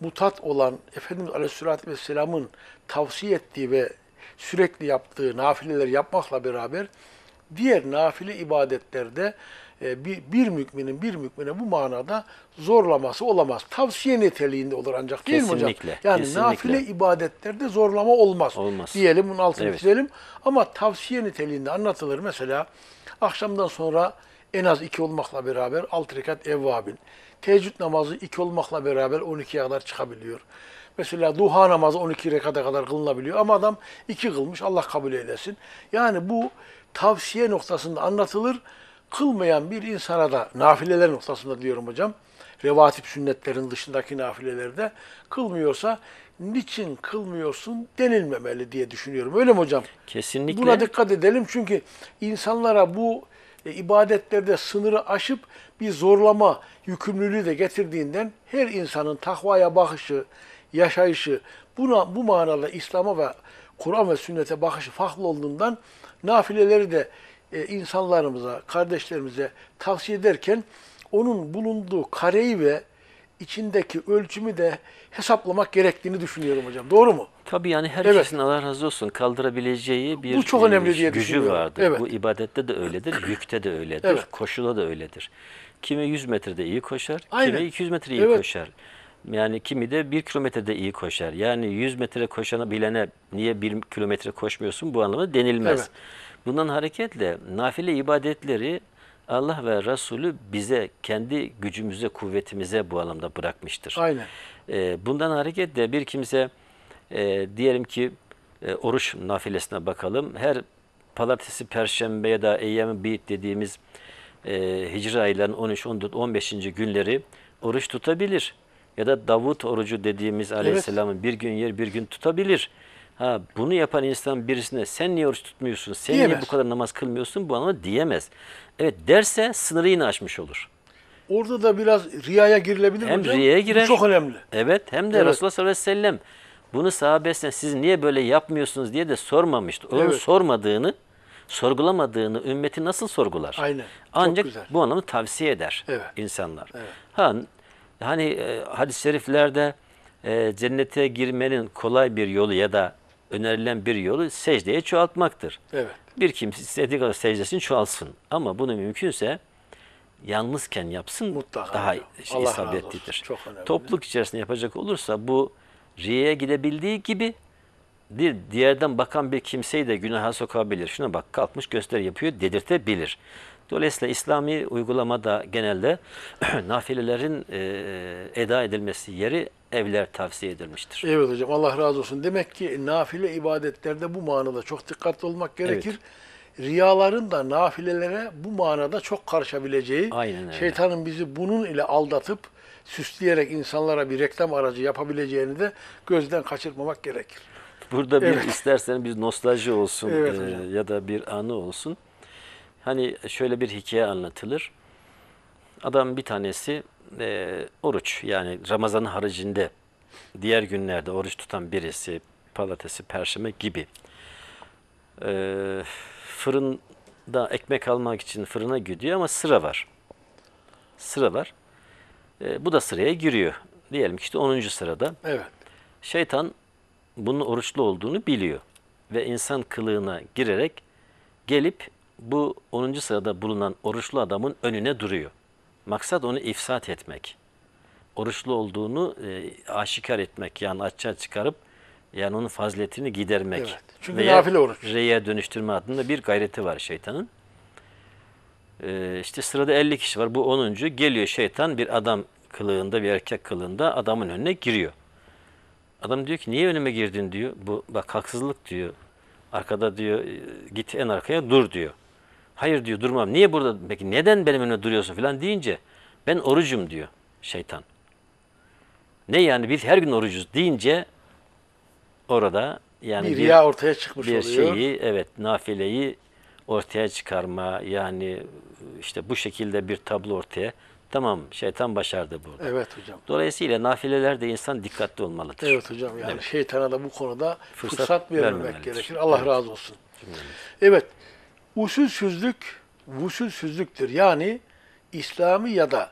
mutat olan Efendimiz Aleyhisselatü Vesselam'ın tavsiye ettiği ve sürekli yaptığı nafileleri yapmakla beraber diğer nafile ibadetlerde e, bir, bir müminin bir mümine bu manada zorlaması olamaz. Tavsiye niteliğinde olur ancak değil kesinlikle, mi hocam? Yani kesinlikle. nafile ibadetlerde zorlama olmaz. olmaz. Diyelim bunun altını evet. çizelim. Ama tavsiye niteliğinde anlatılır. Mesela akşamdan sonra en az iki olmakla beraber alt rekat evvabin. Teheccüd namazı iki olmakla beraber on 12'ye kadar çıkabiliyor. Mesela duha namazı 12 rekata kadar kılınabiliyor ama adam 2 kılmış Allah kabul eylesin. Yani bu tavsiye noktasında anlatılır. Kılmayan bir insana da nafileler noktasında diyorum hocam. Revatip sünnetlerin dışındaki nafilelerde kılmıyorsa niçin kılmıyorsun denilmemeli diye düşünüyorum. Öyle mi hocam? Kesinlikle. Buna dikkat edelim çünkü insanlara bu e, ibadetlerde sınırı aşıp bir zorlama yükümlülüğü de getirdiğinden her insanın takvaya bakışı, yaşayışı buna bu manada İslam'a ve Kur'an ve sünnete bakışı farklı olduğundan nafileleri de e, insanlarımıza, kardeşlerimize tavsiye ederken onun bulunduğu kareyi ve içindeki ölçümü de hesaplamak gerektiğini düşünüyorum hocam. Doğru mu? Tabii yani her evet. şeyin Allah razı olsun kaldırabileceği bir Bu çok önemli e, diye gücü vardır. Evet. Bu ibadette de öyledir, yükte de öyledir, evet. koşuda da öyledir. Kimi 100 metrede iyi koşar, Aynen. kimi 200 metre iyi evet. koşar. Yani kimi de bir kilometrede iyi koşar. Yani 100 metre koşana bilene niye bir kilometre koşmuyorsun bu anlamda denilmez. Evet. Bundan hareketle nafile ibadetleri Allah ve Resulü bize kendi gücümüze, kuvvetimize bu anlamda bırakmıştır. Aynen. E, bundan hareketle bir kimse e, diyelim ki e, oruç nafilesine bakalım. Her palatesi perşembe ya da eyyam bir dediğimiz e, hicri ayların 13, 14, 15. günleri oruç tutabilir ya da Davut orucu dediğimiz aleyhisselamın evet. bir gün yer bir gün tutabilir. Ha bunu yapan insan birisine sen niye oruç tutmuyorsun, sen diyemez. niye bu kadar namaz kılmıyorsun bu anlamda diyemez. Evet derse sınırı yine aşmış olur. Orada da biraz riyaya girilebilir hem hocam. riyaya girer. Bu çok önemli. Evet hem de evet. Resulullah sallallahu aleyhi ve sellem bunu sahabesine siz niye böyle yapmıyorsunuz diye de sormamıştı. Onun evet. sormadığını, sorgulamadığını ümmeti nasıl sorgular? Aynen. Ancak bu anlamı tavsiye eder evet. insanlar. Evet. Ha Hani e, hadis-i şeriflerde e, cennete girmenin kolay bir yolu ya da önerilen bir yolu secdeye çoğaltmaktır. Evet. Bir kimse istediği kadar secdesini çoğalsın. Ama bunu mümkünse yalnızken yapsın Mutlaka daha Allah isabetlidir. Topluluk içerisinde yapacak olursa bu riyeye gidebildiği gibi bir diğerden bakan bir kimseyi de günaha sokabilir. Şuna bak kalkmış göster yapıyor dedirtebilir. Dolayısıyla İslami uygulamada genelde nafilelerin e, e, eda edilmesi yeri evler tavsiye edilmiştir. Evet hocam Allah razı olsun. Demek ki nafile ibadetlerde bu manada çok dikkatli olmak gerekir. Evet riyaların da nafilelere bu manada çok karışabileceği, Aynen şeytanın bizi bunun ile aldatıp süsleyerek insanlara bir reklam aracı yapabileceğini de gözden kaçırmamak gerekir. Burada evet. bir istersen bir nostalji olsun evet, e, ya da bir anı olsun. Hani şöyle bir hikaye anlatılır. Adam bir tanesi e, oruç yani Ramazan haricinde diğer günlerde oruç tutan birisi palatesi, perşembe gibi e, fırında ekmek almak için fırına gidiyor ama sıra var. Sıra var. E, bu da sıraya giriyor. Diyelim ki işte 10. sırada. Evet. Şeytan bunun oruçlu olduğunu biliyor ve insan kılığına girerek gelip bu 10. sırada bulunan oruçlu adamın önüne duruyor. Maksat onu ifsat etmek. Oruçlu olduğunu e, aşikar etmek yani açığa çıkarıp yani onun faziletini gidermek. Evet. Çünkü veya, nafile oruç. Reye dönüştürme adında bir gayreti var şeytanın. Ee, işte sırada 50 kişi var. Bu 10. Geliyor şeytan bir adam kılığında bir erkek kılığında adamın önüne giriyor. Adam diyor ki niye önüme girdin diyor. Bu bak haksızlık diyor. Arkada diyor git en arkaya dur diyor. Hayır diyor durmam. Niye burada peki neden benim önüne duruyorsun falan deyince ben orucum diyor şeytan. Ne yani biz her gün orucuz deyince orada yani bir, bir ortaya çıkmış bir oluyor. şeyi evet nafileyi ortaya çıkarma yani işte bu şekilde bir tablo ortaya tamam şeytan başardı burada. Evet hocam. Dolayısıyla nafilelerde insan dikkatli olmalıdır. Evet hocam yani evet. şeytana da bu konuda fırsat, fırsat vermemek gerekir. Allah evet. razı olsun. Evet Usulsüzlük vusulsüzlüktür. Yani İslami ya da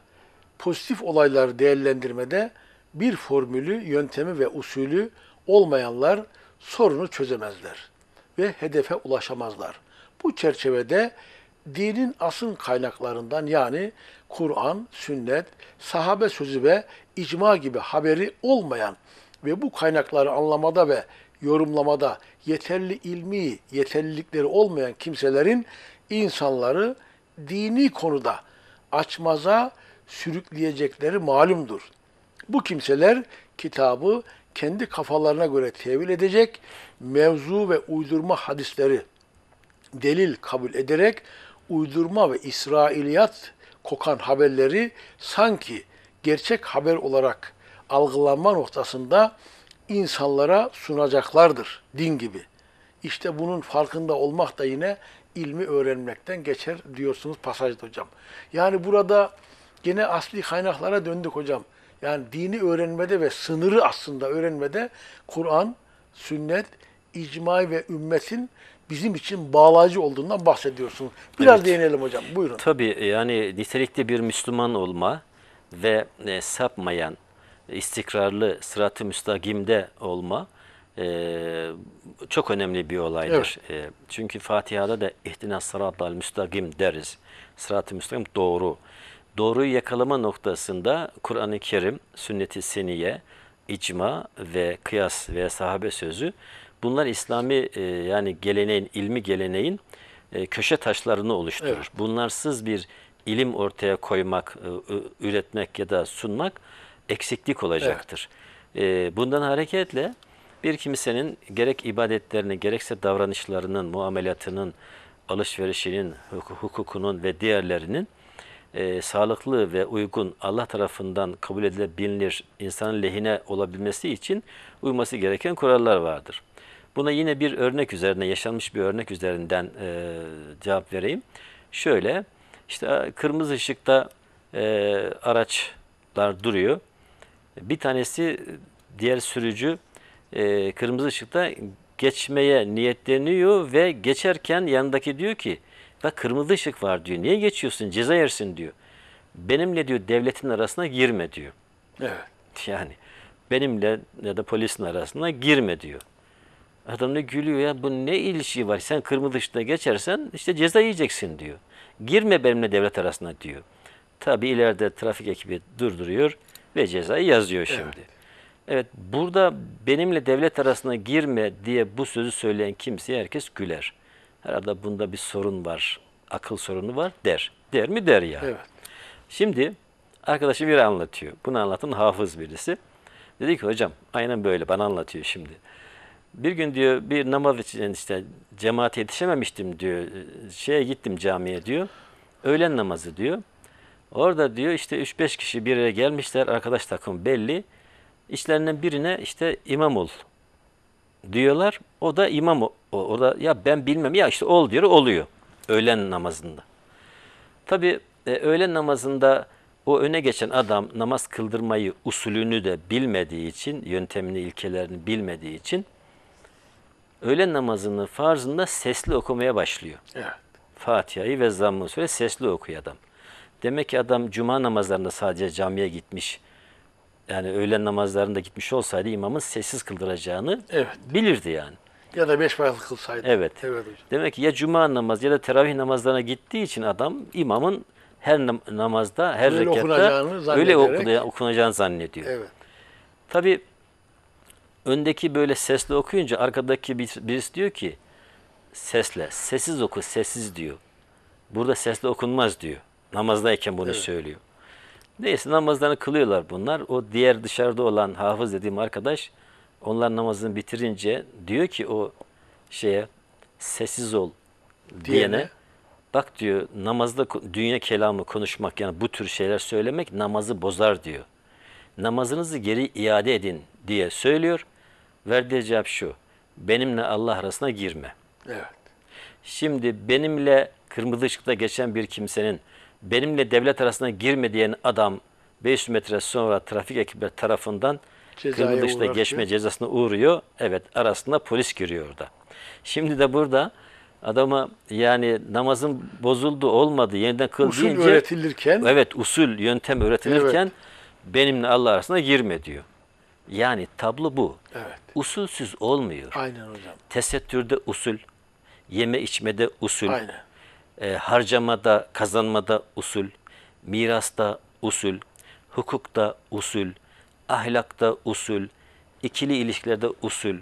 pozitif olayları değerlendirmede bir formülü, yöntemi ve usulü olmayanlar sorunu çözemezler ve hedefe ulaşamazlar. Bu çerçevede dinin asıl kaynaklarından yani Kur'an, sünnet, sahabe sözü ve icma gibi haberi olmayan ve bu kaynakları anlamada ve yorumlamada yeterli ilmi yeterlilikleri olmayan kimselerin insanları dini konuda açmaza sürükleyecekleri malumdur. Bu kimseler kitabı kendi kafalarına göre tevil edecek, mevzu ve uydurma hadisleri delil kabul ederek uydurma ve İsrailiyat kokan haberleri sanki gerçek haber olarak algılanma noktasında insanlara sunacaklardır din gibi. İşte bunun farkında olmak da yine ilmi öğrenmekten geçer diyorsunuz pasajda hocam. Yani burada gene asli kaynaklara döndük hocam. Yani dini öğrenmede ve sınırı aslında öğrenmede Kur'an, sünnet, icma ve ümmetin bizim için bağlayıcı olduğundan bahsediyorsunuz. Biraz evet. değinelim hocam. Buyurun. Tabii yani nitelikli bir Müslüman olma ve e, sapmayan, istikrarlı sıratı müstakimde olma e, çok önemli bir olaydır. Evet. E, çünkü Fatiha'da da ihtina sıratal müstakim deriz. Sırat-ı müstakim doğru. Doğruyu yakalama noktasında Kur'an-ı Kerim, sünnet-i seniye, icma ve kıyas veya sahabe sözü bunlar İslami e, yani geleneğin, ilmi geleneğin e, köşe taşlarını oluşturur. Evet. Bunlarsız bir ilim ortaya koymak, e, üretmek ya da sunmak eksiklik olacaktır. Evet. E, bundan hareketle bir kimsenin gerek ibadetlerini gerekse davranışlarının, muamelatının, alışverişinin, hukukunun ve diğerlerinin e, sağlıklı ve uygun Allah tarafından kabul edilebilir insanın lehine olabilmesi için uyması gereken kurallar vardır. Buna yine bir örnek üzerine, yaşanmış bir örnek üzerinden e, cevap vereyim. Şöyle, işte kırmızı ışıkta e, araçlar duruyor. Bir tanesi diğer sürücü e, kırmızı ışıkta geçmeye niyetleniyor ve geçerken yanındaki diyor ki bak kırmızı ışık var diyor. Niye geçiyorsun? Ceza yersin diyor. Benimle diyor devletin arasına girme diyor. Evet. Yani benimle ya da polisin arasına girme diyor. Adam da gülüyor ya bu ne ilişki var? Sen kırmızı ışıkta geçersen işte ceza yiyeceksin diyor. Girme benimle devlet arasına diyor. Tabi ileride trafik ekibi durduruyor ve cezayı yazıyor şimdi. Evet. evet burada benimle devlet arasına girme diye bu sözü söyleyen kimseye herkes güler. Herhalde bunda bir sorun var, akıl sorunu var der. Der mi der ya. Evet. Şimdi arkadaşı bir anlatıyor. Bunu anlatan hafız birisi. Dedi ki hocam aynen böyle bana anlatıyor şimdi. Bir gün diyor bir namaz için işte cemaate yetişememiştim diyor. Şeye gittim camiye diyor. Öğlen namazı diyor. Orada diyor işte 3-5 kişi bir yere gelmişler. Arkadaş takım belli. İşlerinden birine işte imam ol diyorlar. O da imam o, o da ya ben bilmem ya işte ol diyor oluyor öğlen namazında. Tabi e, öğlen namazında o öne geçen adam namaz kıldırmayı usulünü de bilmediği için, yöntemini, ilkelerini bilmediği için öğlen namazının farzında sesli okumaya başlıyor. Evet. Fatiha'yı ve Zammı Sure sesli okuyor adam. Demek ki adam cuma namazlarında sadece camiye gitmiş. Yani öğlen namazlarında gitmiş olsaydı imamın sessiz kıldıracağını evet. bilirdi yani. Ya da beş vakit kılsaydı. Evet. evet hocam. Demek ki ya cuma namazı ya da teravih namazlarına gittiği için adam imamın her namazda, her öyle rekatta öyle okunacağını zannediyor. Evet. Tabi öndeki böyle sesle okuyunca arkadaki birisi diyor ki sesle, sessiz oku, sessiz diyor. Burada sesle okunmaz diyor. Namazdayken bunu evet. söylüyor. Neyse namazlarını kılıyorlar bunlar. O diğer dışarıda olan hafız dediğim arkadaş onlar namazını bitirince diyor ki o şeye sessiz ol diyene bak diyor namazda dünya kelamı konuşmak yani bu tür şeyler söylemek namazı bozar diyor. Namazınızı geri iade edin diye söylüyor. Verdiği cevap şu. Benimle Allah arasına girme. Evet. Şimdi benimle kırmızı ışıkta geçen bir kimsenin benimle devlet arasına girme diyen adam 500 metre sonra trafik ekipleri tarafından kırmızı ışıkta geçme cezasına uğruyor. Evet arasında polis giriyor orada. Şimdi de burada adama yani namazın bozuldu olmadı yeniden kıl usul deyince, öğretilirken evet usul yöntem öğretilirken evet. benimle Allah arasında girme diyor. Yani tablo bu. Evet. Usulsüz olmuyor. Aynen hocam. Tesettürde usul, yeme içmede usul. Aynen e, harcamada, kazanmada usul, mirasta usul, hukukta usul, ahlakta usul, ikili ilişkilerde usul,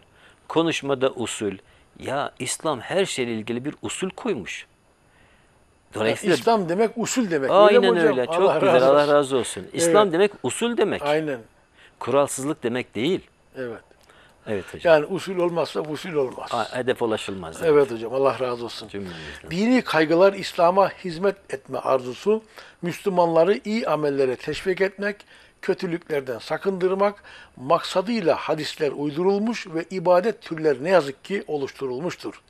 konuşmada usul. Ya İslam her şeyle ilgili bir usul koymuş. Dolayısıyla yani İslam demek usul demek. Aynen öyle. öyle. Çok Allah güzel. Razı Allah razı olsun. olsun. İslam evet. demek usul demek. Aynen. Kuralsızlık demek değil. Evet. Evet hocam. Yani usul olmazsa usul olmaz. A, hedef ulaşılmaz. Evet. evet hocam Allah razı olsun. Cümlemizle. Dini kaygılar İslam'a hizmet etme arzusu, Müslümanları iyi amellere teşvik etmek, kötülüklerden sakındırmak maksadıyla hadisler uydurulmuş ve ibadet türleri ne yazık ki oluşturulmuştur.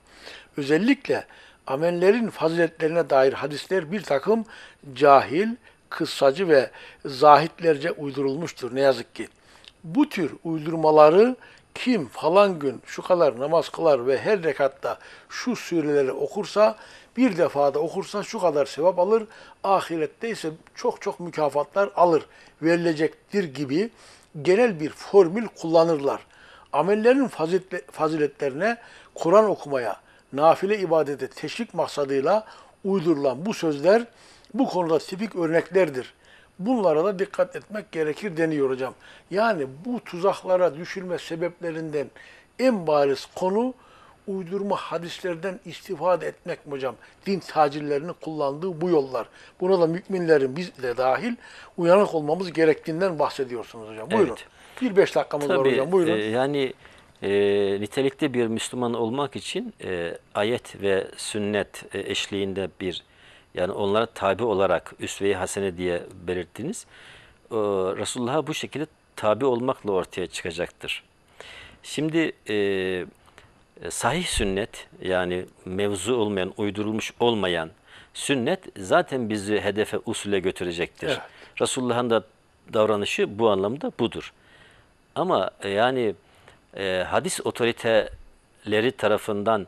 Özellikle amellerin faziletlerine dair hadisler bir takım cahil, kıssacı ve zahitlerce uydurulmuştur ne yazık ki. Bu tür uydurmaları kim falan gün şu kadar namaz kılar ve her rekatta şu sureleri okursa, bir defada okursa şu kadar sevap alır, ahirette ise çok çok mükafatlar alır, verilecektir gibi genel bir formül kullanırlar. Amellerin faziletlerine, Kur'an okumaya, nafile ibadete teşvik maksadıyla uydurulan bu sözler bu konuda tipik örneklerdir. Bunlara da dikkat etmek gerekir deniyor hocam. Yani bu tuzaklara düşülme sebeplerinden en bariz konu uydurma hadislerden istifade etmek mi hocam? Din tacirlerinin kullandığı bu yollar. Buna da müminlerin biz de dahil uyanık olmamız gerektiğinden bahsediyorsunuz hocam. Buyurun. Evet. Bir beş dakikamız Tabii, var hocam. Buyurun. E, yani e, nitelikli bir Müslüman olmak için e, ayet ve sünnet e, eşliğinde bir yani onlara tabi olarak üsve-i hasene diye belirttiniz. Ee, Resulullah'a bu şekilde tabi olmakla ortaya çıkacaktır. Şimdi e, e, sahih sünnet yani mevzu olmayan, uydurulmuş olmayan sünnet zaten bizi hedefe, usule götürecektir. Evet. Resulullah'ın da davranışı bu anlamda budur. Ama e, yani e, hadis otoriteleri tarafından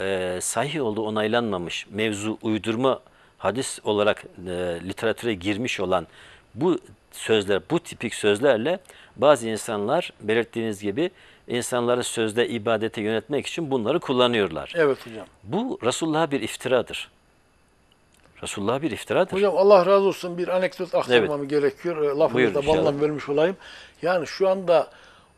e, sahih olduğu onaylanmamış mevzu uydurma hadis olarak e, literatüre girmiş olan bu sözler, bu tipik sözlerle bazı insanlar belirttiğiniz gibi insanları sözde ibadete yönetmek için bunları kullanıyorlar. Evet hocam. Bu Resulullah'a bir iftiradır. Resulullah bir iftiradır. Hocam Allah razı olsun bir anekdot aktarmam evet. gerekiyor. E, Lafınızda ballam vermiş olayım. Yani şu anda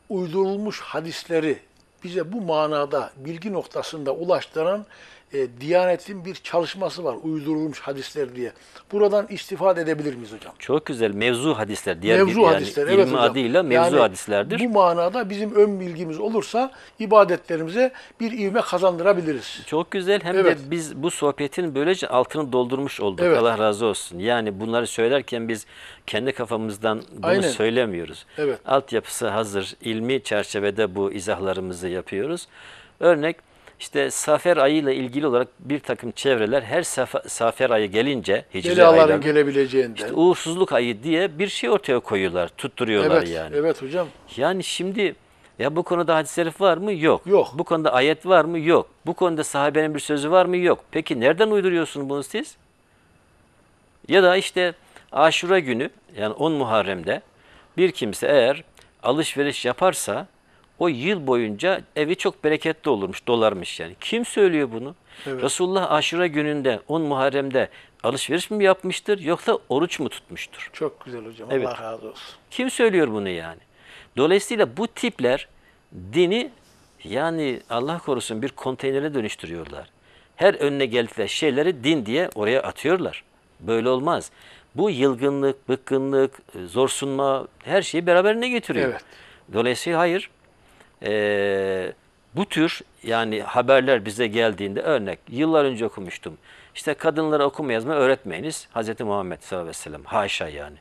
uydurulmuş hadisleri bize bu manada bilgi noktasında ulaştıran e, Diyanet'in bir çalışması var uydurulmuş hadisler diye. Buradan istifade edebilir miyiz hocam? Çok güzel. Mevzu hadisler. Diğer mevzu bir, hadisler. Yani, evet hocam. adıyla mevzu yani, hadislerdir. Bu manada bizim ön bilgimiz olursa ibadetlerimize bir ivme kazandırabiliriz. Çok güzel. Hem evet. de biz bu sohbetin böylece altını doldurmuş olduk. Evet. Allah razı olsun. Yani bunları söylerken biz kendi kafamızdan bunu Aynen. söylemiyoruz. Evet. Altyapısı hazır. ilmi çerçevede bu izahlarımızı yapıyoruz. Örnek işte safer ayıyla ilgili olarak bir takım çevreler her safer ayı gelince hicri ayların gelebileceğinden. İşte uğursuzluk ayı diye bir şey ortaya koyuyorlar, tutturuyorlar evet, yani. Evet hocam. Yani şimdi ya bu konuda hadis-i şerif var mı? Yok. Yok. Bu konuda ayet var mı? Yok. Bu konuda sahabenin bir sözü var mı? Yok. Peki nereden uyduruyorsunuz bunu siz? Ya da işte Aşura günü yani 10 Muharrem'de bir kimse eğer alışveriş yaparsa o yıl boyunca evi çok bereketli olurmuş, dolarmış yani. Kim söylüyor bunu? Evet. Resulullah aşura gününde, 10 Muharrem'de alışveriş mi yapmıştır yoksa oruç mu tutmuştur? Çok güzel hocam, evet. Allah razı olsun. Kim söylüyor bunu yani? Dolayısıyla bu tipler dini yani Allah korusun bir konteynere dönüştürüyorlar. Her önüne geldikleri şeyleri din diye oraya atıyorlar. Böyle olmaz. Bu yılgınlık, bıkkınlık, e, zorsunma her şeyi beraberine getiriyor. Evet. Dolayısıyla hayır e, bu tür yani haberler bize geldiğinde örnek yıllar önce okumuştum. İşte kadınlara okuma yazma öğretmeyiniz Hz. Muhammed sallallahu aleyhi ve sellem. Haşa yani.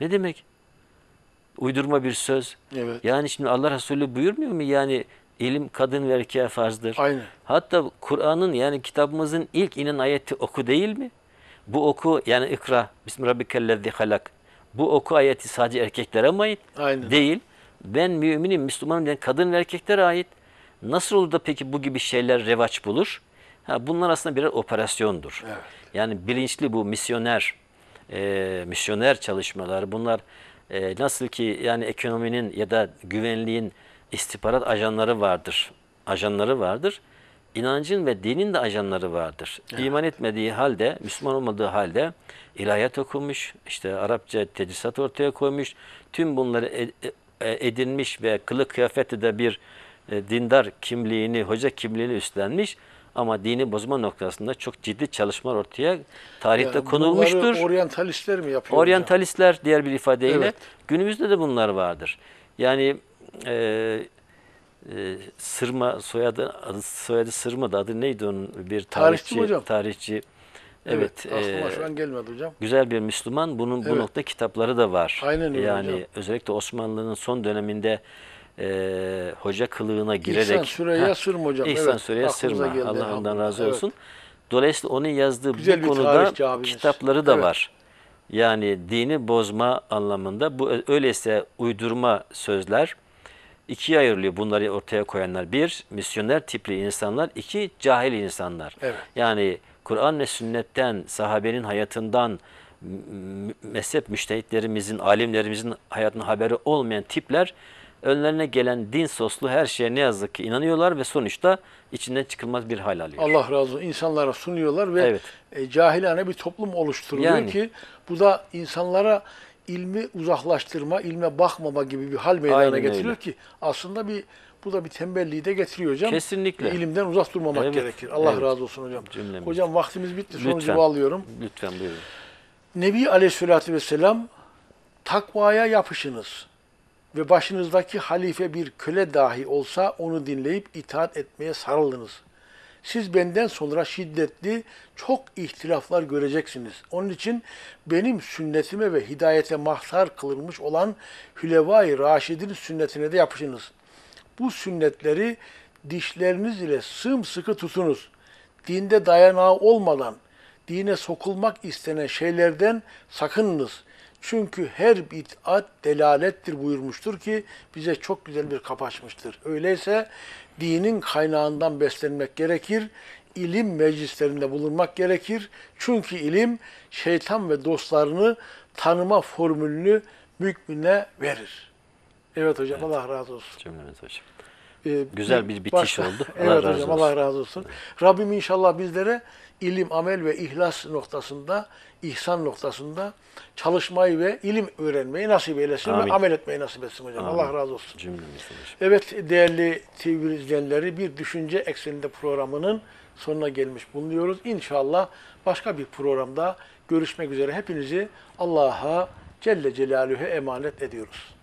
Ne demek? Uydurma bir söz. Evet. Yani şimdi Allah Resulü buyurmuyor mu? Yani ilim kadın ve erkeğe farzdır. Aynen. Hatta Kur'an'ın yani kitabımızın ilk inen ayeti oku değil mi? Bu oku yani ikra. Bismillahirrahmanirrahim. Bu oku ayeti sadece erkeklere mi ait? Aynen. Değil ben müminim, Müslümanım diyen kadın ve erkeklere ait. Nasıl olur da peki bu gibi şeyler revaç bulur? Ha, bunlar aslında birer operasyondur. Evet. Yani bilinçli bu misyoner, e, misyoner çalışmalar bunlar e, nasıl ki yani ekonominin ya da güvenliğin istihbarat ajanları vardır. Ajanları vardır. İnancın ve dinin de ajanları vardır. Evet. İman etmediği halde, Müslüman olmadığı halde ilahiyat okumuş, işte Arapça tedrisat ortaya koymuş. Tüm bunları e, e, e, edinmiş ve kılık kıyafeti de bir e, dindar kimliğini, hoca kimliğini üstlenmiş ama dini bozma noktasında çok ciddi çalışmalar ortaya tarihte yani konulmuştur. oryantalistler mi yapıyor? Oryantalistler hocam? diğer bir ifadeyle evet. günümüzde de bunlar vardır. Yani e, e, Sırma soyadı adı, soyadı Sırma da adı neydi onun bir tarihçi tarihçi, hocam? tarihçi Evet. evet e, aklıma şu an gelmedi hocam. Güzel bir Müslüman. Bunun evet. bu nokta kitapları da var. Aynen öyle Yani hocam. özellikle Osmanlı'nın son döneminde e, hoca kılığına girerek. İhsan Süreyya ha, Sırma hocam. İhsan evet, Süreyya Sırma. Allah ondan razı evet. olsun. Dolayısıyla onun yazdığı Güzel bu konuda kitapları da evet. var. Yani dini bozma anlamında bu öyleyse uydurma sözler ikiye ayrılıyor bunları ortaya koyanlar. Bir, misyoner tipli insanlar. iki cahil insanlar. Evet. Yani Kur'an ve sünnetten, sahabenin hayatından, mezhep müştehitlerimizin, alimlerimizin hayatına haberi olmayan tipler önlerine gelen din soslu her şeye ne yazık ki inanıyorlar ve sonuçta içinden çıkılmaz bir hal alıyor. Allah razı olsun. İnsanlara sunuyorlar ve evet. E, cahilane bir toplum oluşturuyor yani. ki bu da insanlara ilmi uzaklaştırma, ilme bakmama gibi bir hal meydana Aynen getiriyor öyle. ki aslında bir bu da bir tembelliği de getiriyor hocam. Kesinlikle. E, ilimden uzak durmamak evet. gerekir. Allah evet. razı olsun hocam. Cümlemiz. Hocam vaktimiz bitti. Lütfen. Sonucu alıyorum Lütfen buyurun. Nebi Aleyhisselatü Vesselam takvaya yapışınız ve başınızdaki halife bir köle dahi olsa onu dinleyip itaat etmeye sarılınız siz benden sonra şiddetli çok ihtilaflar göreceksiniz. Onun için benim sünnetime ve hidayete mahsar kılınmış olan Hülevai Raşid'in sünnetine de yapışınız. Bu sünnetleri dişleriniz ile sımsıkı tutunuz. Dinde dayanağı olmadan, dine sokulmak istenen şeylerden sakınınız. Çünkü her bid'at delalettir buyurmuştur ki bize çok güzel bir kapaşmıştır. Öyleyse dinin kaynağından beslenmek gerekir. İlim meclislerinde bulunmak gerekir. Çünkü ilim şeytan ve dostlarını tanıma formülünü mükmüne verir. Evet hocam evet. Allah razı olsun. Cümlemiz hocam. Ee, Güzel bir bitiş başka, oldu. Allah evet razı hocam olsun. Allah razı olsun. Evet. Rabbim inşallah bizlere ilim, amel ve ihlas noktasında, ihsan noktasında çalışmayı ve ilim öğrenmeyi nasip eylesin Amin. ve amel etmeyi nasip etsin hocam. Amin. Allah razı olsun. Cümlemizin. Evet değerli TV izleyenleri bir düşünce ekseninde programının sonuna gelmiş bulunuyoruz. İnşallah başka bir programda görüşmek üzere. Hepinizi Allah'a Celle Celaluhu'ya emanet ediyoruz.